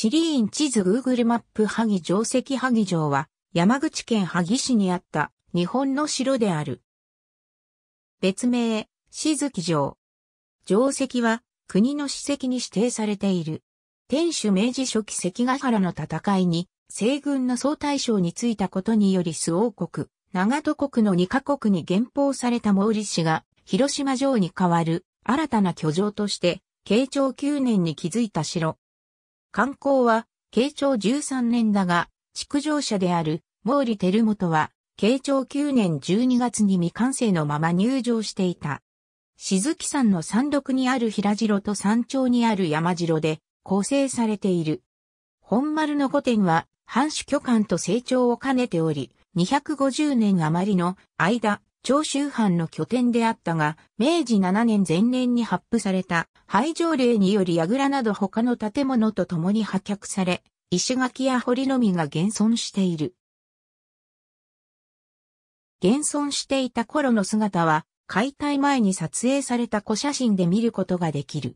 地理院地図 Google マップ萩城石萩城は山口県萩市にあった日本の城である。別名、静ず城。城石は国の史跡に指定されている。天守明治初期関ヶ原の戦いに西軍の総大将に就いたことにより周王国、長戸国の2カ国に減俸された毛利氏が広島城に代わる新たな居城として慶長9年に築いた城。観光は、慶長13年だが、築城者である毛利輝元は、慶長9年12月に未完成のまま入城していた。静木山の山麓にある平城と山頂にある山城で構成されている。本丸の御殿は、藩主巨漢と成長を兼ねており、250年余りの間、長州藩の拠点であったが、明治7年前年に発布された廃条令により櫓など他の建物と共に破却され、石垣や堀のみが現存している。現存していた頃の姿は、解体前に撮影された古写真で見ることができる。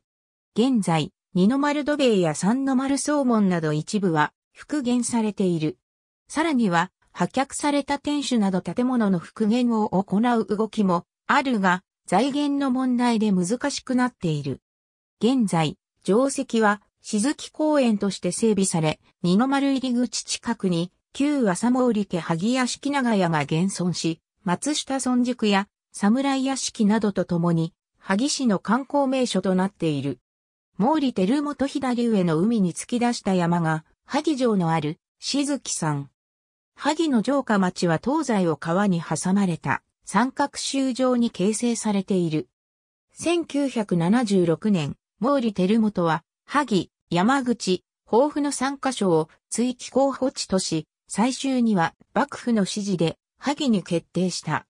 現在、二の丸土塀や三の丸総門など一部は復元されている。さらには、破却された天守など建物の復元を行う動きもあるが、財源の問題で難しくなっている。現在、定石は、静木公園として整備され、二の丸入口近くに、旧浅毛利家萩屋敷長屋が現存し、松下村塾や侍屋敷などとともに、萩市の観光名所となっている。毛利照元左上の海に突き出した山が、萩城のある、静木山、萩の城下町は東西を川に挟まれた三角州上に形成されている。1976年、毛利輝元は、萩、山口、豊富の三カ所を追記候補地とし、最終には幕府の指示で萩に決定した。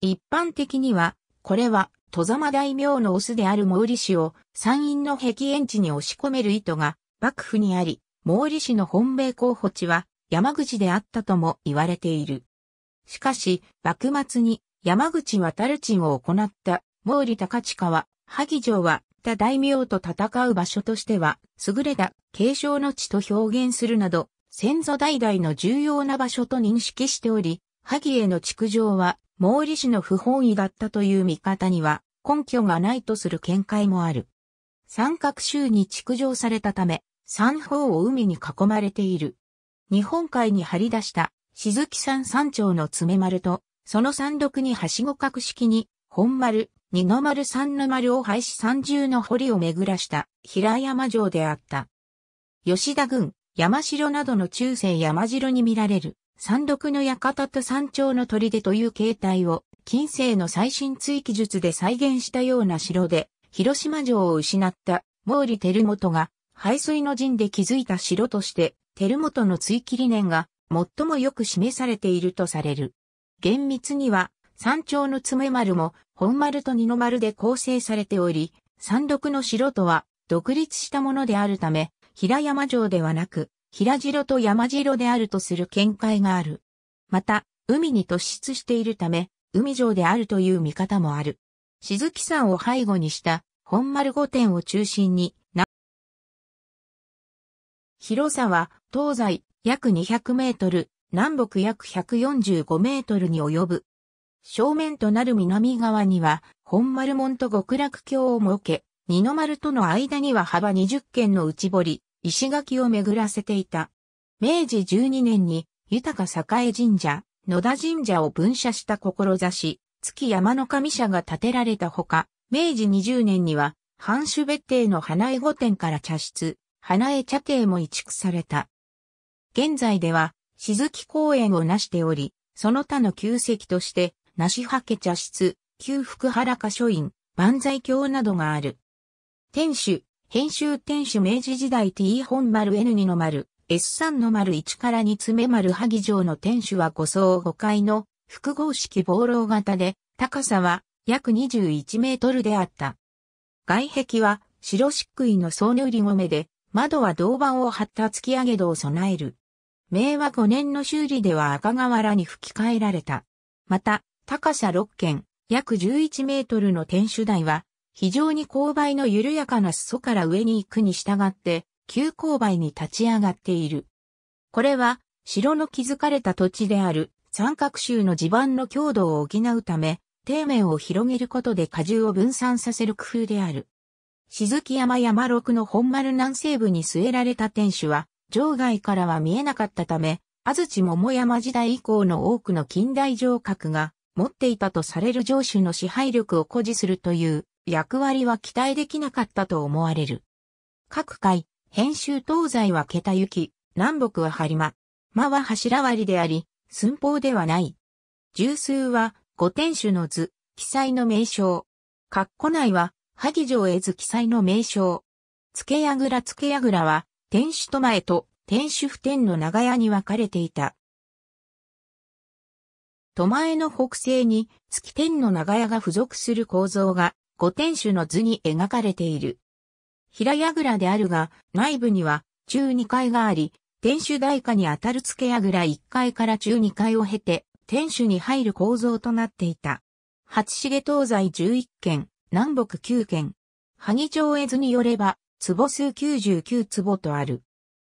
一般的には、これは、戸様大名のオスである毛利氏を山陰の壁園地に押し込める意図が幕府にあり、毛利氏の本命候補地は山口であったとも言われている。しかし、幕末に山口渡る鎮を行った毛利高近は、萩城は他大名と戦う場所としては、優れた継承の地と表現するなど、先祖代々の重要な場所と認識しており、萩への築城は毛利氏の不本意だったという見方には根拠がないとする見解もある。三角州に築城されたため、三方を海に囲まれている。日本海に張り出した静木山山頂の爪丸と、その山麓にはしご格式に、本丸、二の丸三の丸を廃止三重の堀を巡らした平山城であった。吉田郡、山城などの中世山城に見られる山麓の館と山頂の砦という形態を近世の最新追記術で再現したような城で、広島城を失った毛利輝元が、排水の陣で築いた城としてモトの追記理念が最もよく示されているとされる。厳密には、山頂の爪丸も本丸と二の丸で構成されており、山麓の城とは独立したものであるため、平山城ではなく、平城と山城であるとする見解がある。また、海に突出しているため、海城であるという見方もある。静木山を背後にした本丸御殿を中心に、広さは東西約200メートル、南北約145メートルに及ぶ。正面となる南側には、本丸門と極楽橋を設け、二の丸との間には幅20軒の内堀、石垣を巡らせていた。明治12年に、豊か栄神社、野田神社を分社した志、月山の神社が建てられたほか、明治20年には、藩主別邸の花江御殿から茶室、花江茶亭も移築された。現在では、静木公園をなしており、その他の旧跡として、梨はけ茶室、旧福原家書院、万歳橋などがある。天守、編集天守明治時代 T 本丸 N2 の丸、S3 の丸1から2詰目丸萩城の天守は5層5階の複合式防楼型で、高さは約21メートルであった。外壁は白漆喰の総塗り米で、窓は銅板を張った突き上げ戸を備える。明和5年の修理では赤瓦に吹き替えられた。また、高さ6軒、約11メートルの天守台は、非常に勾配の緩やかな裾から上に行くに従って、急勾配に立ち上がっている。これは、城の築かれた土地である三角州の地盤の強度を補うため、底面を広げることで荷重を分散させる工夫である。静木山山六の本丸南西部に据えられた天守は、城外からは見えなかったため、安土桃山時代以降の多くの近代城郭が持っていたとされる城主の支配力を誇示するという役割は期待できなかったと思われる。各界、編集東西は桁行き、南北は張間。間は柱割りであり、寸法ではない。十数は、五天守の図、記載の名称。括弧内は、萩城絵図記載の名称。付け櫓付け櫓は、天守と前と天守府天の長屋に分かれていた。都前の北西に月天の長屋が付属する構造が、五天守の図に描かれている。平櫓であるが、内部には中二階があり、天守台下にあたる付け櫓一階から中二階を経て、天守に入る構造となっていた。八重東西十一軒、南北9県。萩町絵図によれば、坪数99坪とある。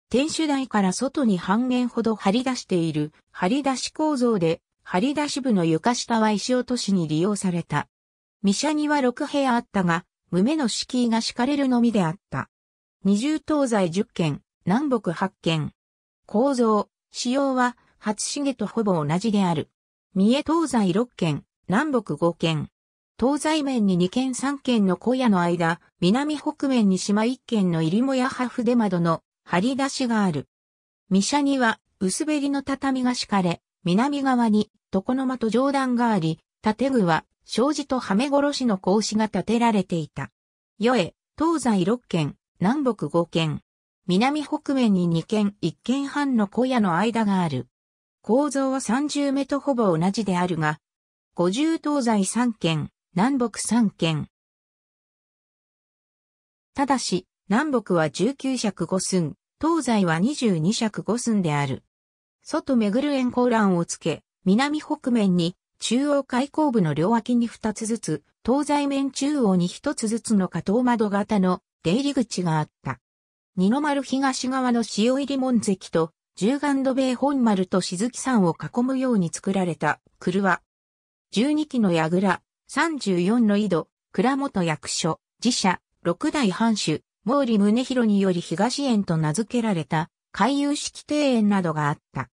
天守台から外に半円ほど張り出している、張り出し構造で、張り出し部の床下は石落としに利用された。三社には6部屋あったが、無目の敷居が敷かれるのみであった。二重東西10軒、南北8軒。構造、仕様は、初茂とほぼ同じである。三重東西6軒、南北5軒。東西面に2軒3軒の小屋の間、南北面に島1軒の入もやハ筆窓の張り出しがある。三車には薄べりの畳が敷かれ、南側に床の間と上段があり、建具は障子とはめ殺しの格子が建てられていた。よえ、東西6軒、南北5軒。南北面に2軒1軒半の小屋の間がある。構造は30目とほぼ同じであるが、50東西3軒、南北三県。ただし、南北は19尺五寸、東西は22尺五寸である。外めぐる円光欄をつけ、南北面に、中央開口部の両脇に2つずつ、東西面中央に1つずつの加藤窓型の出入り口があった。二の丸東側の潮入り門跡と、十眼土米本丸と静木山を囲むように作られた、車。12基の櫓、34の井戸、倉本役所、寺社、六代藩主、毛利宗広により東園と名付けられた、回遊式庭園などがあった。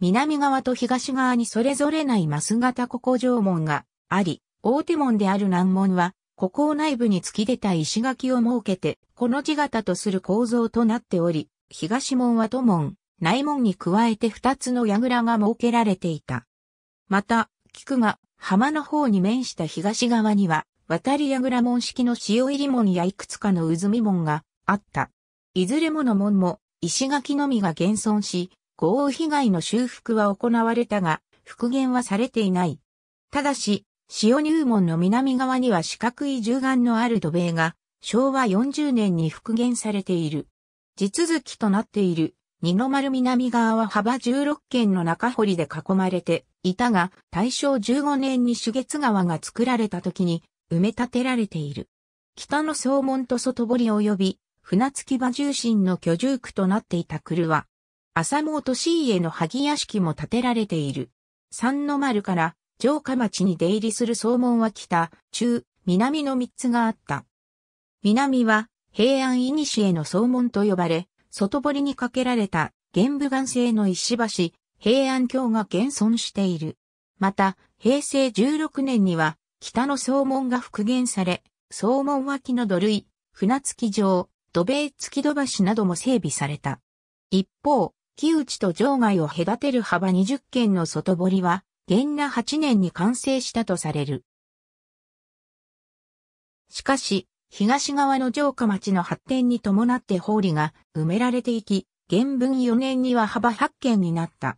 南側と東側にそれぞれないマス型古古城門があり、大手門である南門は、古を内部に突き出た石垣を設けて、この字型とする構造となっており、東門は都門、内門に加えて二つの櫓が設けられていた。また、菊が浜の方に面した東側には、渡り櫓門式の潮入門やいくつかの渦見門があった。いずれもの門も石垣のみが現存し、豪雨被害の修復は行われたが、復元はされていない。ただし、潮入門の南側には四角い銃眼のある土塀が、昭和40年に復元されている。地続きとなっている二の丸南側は幅16軒の中堀で囲まれていたが、大正15年に主月川が作られた時に埋め立てられている。北の総門と外堀及び船着場重心の居住区となっていた車。は、浅毛都市家の萩屋敷も建てられている。三の丸から城下町に出入りする総門は北、中、南の三つがあった。南は平安への総門と呼ばれ、外堀にかけられた玄武岩製の石橋、平安京が現存している。また、平成16年には、北の総門が復元され、総門脇の土塁、船付城、土米付土橋なども整備された。一方、木内と場外を隔てる幅20軒の外堀は、元那8年に完成したとされる。しかし、東側の城下町の発展に伴って法理が埋められていき、原文4年には幅8軒になった。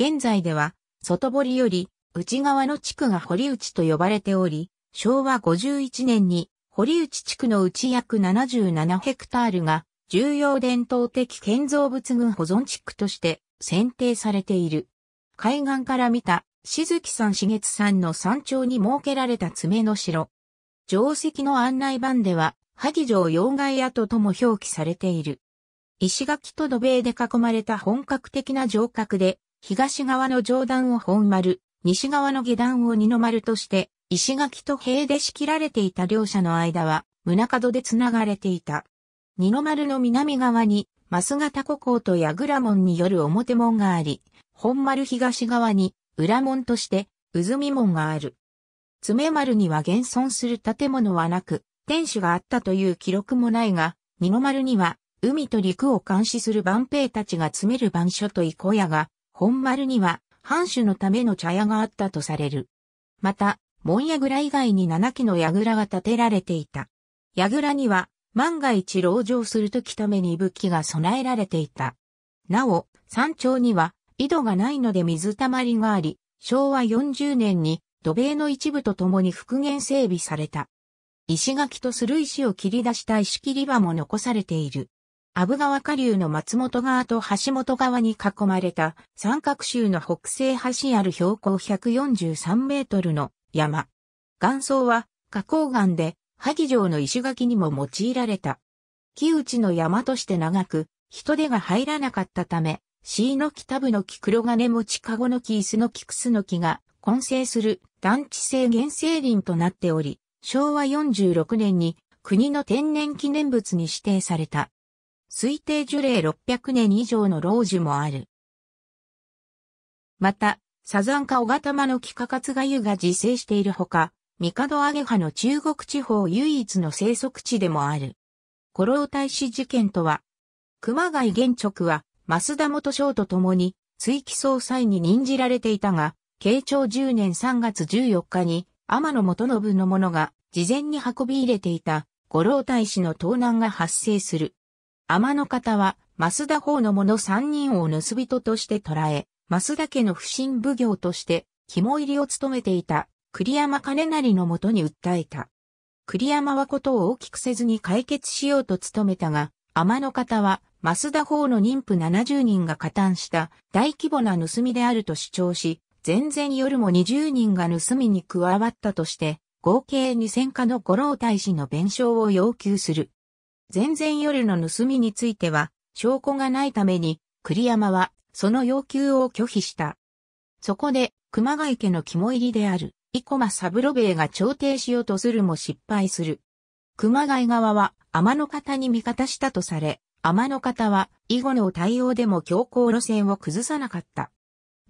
現在では、外堀より内側の地区が堀内と呼ばれており、昭和51年に堀内地区の内約77ヘクタールが重要伝統的建造物群保存地区として選定されている。海岸から見た、静木山茂月山の山頂に設けられた爪の城。定石の案内板では、萩城要害跡とも表記されている。石垣と土塀で囲まれた本格的な城郭で、東側の上段を本丸、西側の下段を二の丸として、石垣と塀で仕切られていた両者の間は、胸門で繋がれていた。二の丸の南側に、増型古港と矢倉門による表門があり、本丸東側に、裏門として、渦見門がある。爪丸には現存する建物はなく、天守があったという記録もないが、二の丸には、海と陸を監視する万兵たちが詰める番所と伊小屋が、本丸には、藩主のための茶屋があったとされる。また、門櫓以外に7基の櫓が建てられていた。櫓には、万が一籠城するときために武器が備えられていた。なお、山頂には、井戸がないので水たまりがあり、昭和40年に土塀の一部とともに復元整備された。石垣とする石を切り出した石切り場も残されている。阿武川下流の松本川と橋本川に囲まれた三角州の北西端ある標高143メートルの山。岩層は花崗岩で萩城の石垣にも用いられた。木内の山として長く人手が入らなかったため、椎の木タブの木黒金持ち籠の木椅子の木クスの木が混成する団地制原生林となっており、昭和46年に国の天然記念物に指定された。推定樹齢600年以上の老樹もある。また、サザンカオガタマの木カカツガユが自生しているほか、ミカドアゲハの中国地方唯一の生息地でもある。古老大使事件とは、熊谷玄直は、増田元章と共に、追記総裁に任じられていたが、慶長10年3月14日に、天野元信の者が、事前に運び入れていた、五郎大使の盗難が発生する。天野方は、増田法の者3人を盗人として捕らえ、増田家の不審奉行として、肝入りを務めていた、栗山兼成のもとに訴えた。栗山はことを大きくせずに解決しようと努めたが、天野方は、増田法の妊婦70人が加担した大規模な盗みであると主張し、前々夜も20人が盗みに加わったとして、合計2000課の五郎大使の弁償を要求する。前々夜の盗みについては、証拠がないために、栗山は、その要求を拒否した。そこで、熊谷家の肝入りである、生駒三郎兵衛が調停しようとするも失敗する。熊谷側は、天の方に味方したとされ、天の方は、以後の対応でも強硬路線を崩さなかった。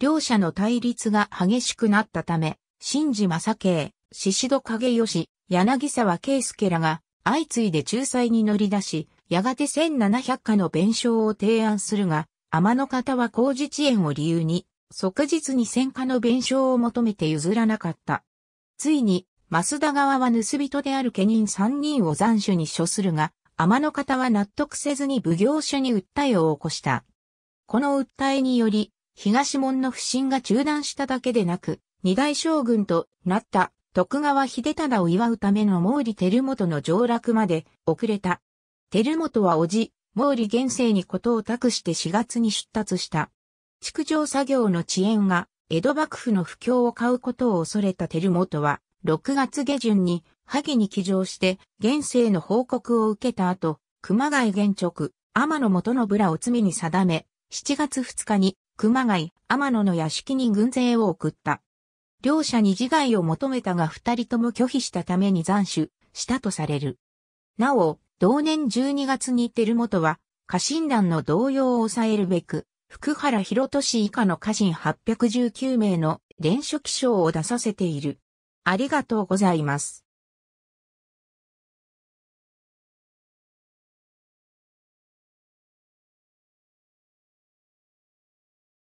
両者の対立が激しくなったため、新次正慶、宍戸影義、柳沢圭介らが相次いで仲裁に乗り出し、やがて1700課の弁償を提案するが、天の方は工事遅延を理由に、即日に戦課の弁償を求めて譲らなかった。ついに、増田側は盗人である家人3人を残首に処するが、天の方は納得せずに奉行所に訴えを起こした。この訴えにより、東門の不審が中断しただけでなく、二大将軍となった徳川秀忠を祝うための毛利輝元の上落まで遅れた。輝元は叔父、毛利元生にことを託して4月に出立した。築城作業の遅延が江戸幕府の不況を買うことを恐れた輝元は、6月下旬に萩に帰乗して、現世の報告を受けた後、熊谷玄直、天野元信らを罪に定め、7月2日に熊谷、天野の屋敷に軍勢を送った。両者に自害を求めたが二人とも拒否したために斬首したとされる。なお、同年12月に照元は、家臣団の動揺を抑えるべく、福原博俊以下の家臣819名の連書記章を出させている。ありがとうございます。